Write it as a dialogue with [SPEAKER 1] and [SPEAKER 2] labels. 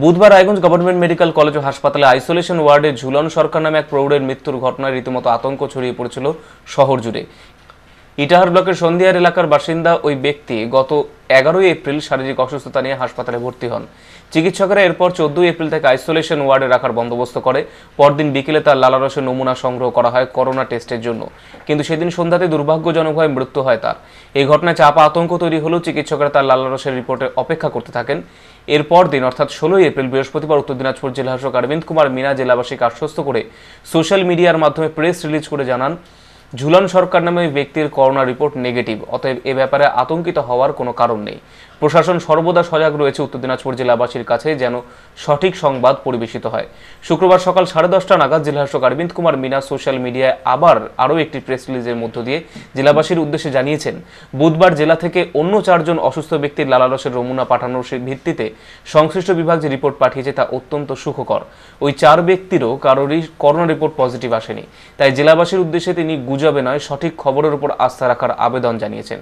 [SPEAKER 1] বুধবার Raiganj government medical college ও হাসপাতালে আইসোলেশন ওয়ার্ডে ঝুলন সরকার নামে এক প্রৌঢ়ের মৃত্যুর ঘটনায় রীতিমতো আতঙ্ক ছড়িয়ে পড়েছিল শহর জুড়ে ইটাহার ব্লকের সন্ধিয়ার এলাকার বাসিন্দা ওই ব্যক্তি গত এগারোই এপ্রিল শারীরিক অসুস্থতা নিয়ে হাসপাতালে ভর্তি হন চিকিৎসকেরা এরপর চোদ্দই এপ্রিল থেকে আইসোলেশন ওয়ার্ডে রাখার বন্দোবস্ত করে পরদিন বিকেলে তার লালারসের নমুনা সংগ্রহ করা হয় করোনা টেস্টের জন্য কিন্তু সেদিন সন্ধ্যাতে দুর্ভাগ্যজনকভাবে মৃত্যু হয় তার এই ঘটনায় চাপা আতঙ্ক তৈরি হলেও চিকিৎসকরা তার লালারসের রিপোর্টে অপেক্ষা করতে থাকেন এরপর দিন অর্থাৎ ষোলোই এপ্রিল বৃহস্পতিবার উত্তর দিনাজপুর জেলাশক অরবিন্দ কুমার মিনা জেলাবাসীকে আশ্বস্ত করে সোশ্যাল মিডিয়ার মাধ্যমে প্রেস রিলিজ করে জানান ঝুলন সরকার নামে ওই ব্যক্তির করোনা রিপোর্ট নেগেটিভ অতএব এ ব্যাপারে আতঙ্কিত হওয়ার কোনো কারণ নেই প্রশাসন সর্বদা সজাগ রয়েছে উত্তর দিনাজপুর জেলাবাসীর কাছে যেন সঠিক সংবাদ পরিবেশিত হয় শুক্রবার সকাল সাড়ে দশটা নাগাদ জেলাশাসক অরবিন্দ কুমার মিনা সোশ্যাল মিডিয়ায় আবার আরও একটি প্রেস রিলিজের মধ্য দিয়ে জেলাবাসীর উদ্দেশ্যে জানিয়েছেন বুধবার জেলা থেকে অন্য চারজন অসুস্থ ব্যক্তির লালারসের নমুনা পাঠানোর ভিত্তিতে সংশ্লিষ্ট বিভাগ যে রিপোর্ট পাঠিয়েছে তা অত্যন্ত সুখকর ওই চার ব্যক্তিরও কারোরই করোনা রিপোর্ট পজিটিভ আসেনি তাই জেলাবাসীর উদ্দেশ্যে তিনি গুজ গুজবে নয় সঠিক খবরের উপর আস্থা রাখার আবেদন জানিয়েছেন